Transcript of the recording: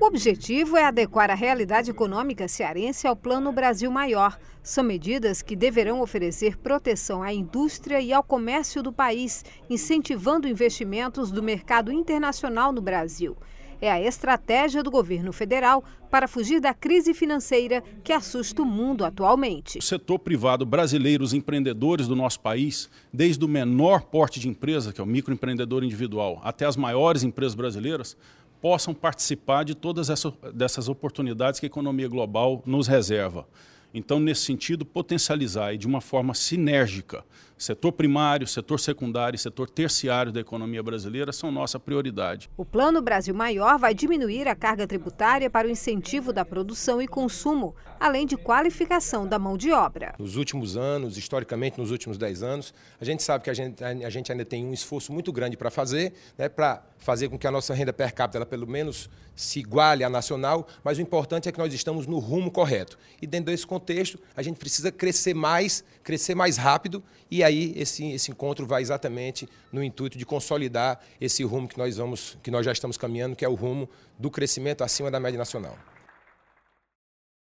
O objetivo é adequar a realidade econômica cearense ao Plano Brasil Maior. São medidas que deverão oferecer proteção à indústria e ao comércio do país, incentivando investimentos do mercado internacional no Brasil. É a estratégia do governo federal para fugir da crise financeira que assusta o mundo atualmente. O setor privado brasileiro, os empreendedores do nosso país, desde o menor porte de empresa, que é o microempreendedor individual, até as maiores empresas brasileiras, possam participar de todas essas oportunidades que a economia global nos reserva. Então, nesse sentido, potencializar e de uma forma sinérgica setor primário, setor secundário e setor terciário da economia brasileira são nossa prioridade. O Plano Brasil Maior vai diminuir a carga tributária para o incentivo da produção e consumo, além de qualificação da mão de obra. Nos últimos anos, historicamente nos últimos 10 anos, a gente sabe que a gente, a gente ainda tem um esforço muito grande para fazer, né, para fazer com que a nossa renda per capita ela pelo menos se iguale à nacional, mas o importante é que nós estamos no rumo correto. E dentro desse contexto, contexto, a gente precisa crescer mais, crescer mais rápido, e aí esse, esse encontro vai exatamente no intuito de consolidar esse rumo que nós, vamos, que nós já estamos caminhando, que é o rumo do crescimento acima da média nacional.